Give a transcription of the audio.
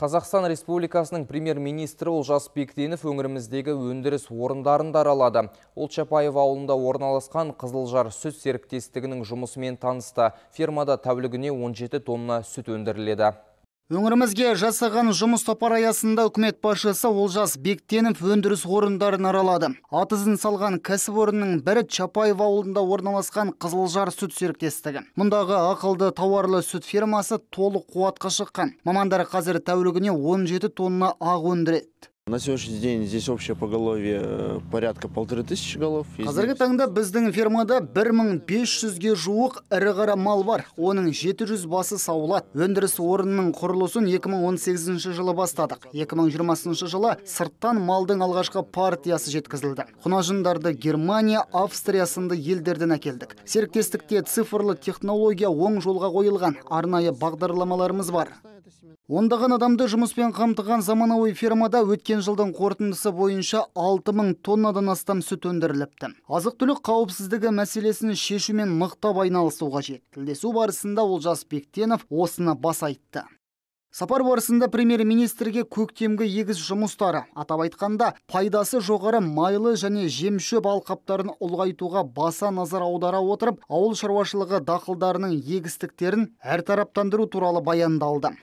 Қазақстан Республикасының премьер-министрі Олжас Бектенов өңіріміздегі өндіріс орындарын даралады. Ол Чапаев ауылында орналасқан Қызылжар сүт серіктестігінің жұмысымен танысты. Фермада тәулігіне 17 тонна сүт өндіріледі өңірімізге жасаған жұмыс топар аясында үкімет басшысы олжас бектенов өндіріс орындарын аралады Атызын салған салған кәсіпорынның бірі чапаев ауылында орналасқан қызылжар сүт серіктестігі мұндағы ақылды тауарлы сүт фермасы толық қуатқа шыққан мамандар қазір тәулігіне 17 тонна ақ өндіреді на сегодняшний день здесь общее поголовье э, порядка полторы тысячи голов. Қазіргі таңда біздің фермада 1500-ге жуық ірі қара мал бар. Оның 700 басы саулат. Өндіріс орнының құрылысын 2018 жылы бастадық. 2020 жылы сырттан малдың алғашқы партиясы жеткізілді. Құнажындарды Германия, Австрия сынды елдерден әкелдік. Серіктестікте цифрлы технология оң жолға қойылған арнайы бағдарламаларымыз бар ондаған адамды жұмыспен қамтыған заманауи фермада өткен жылдың қорытындысы бойынша 6 мың тоннадан астам сүт өндіріліпті азық түлік қауіпсіздігі мәселесін шешумен мықтап айналысуға қажет тілдесу барысында олжас бектенов осыны бас айтты сапар барысында премьер министрге көктемгі егіз жұмыстары атап айтқанда пайдасы жоғары майлы және жемші алқаптарын ұлғайтуға баса назар аудара отырып ауыл шаруашылығы дақылдарының егістіктерін әртараптандыру туралы баяндалды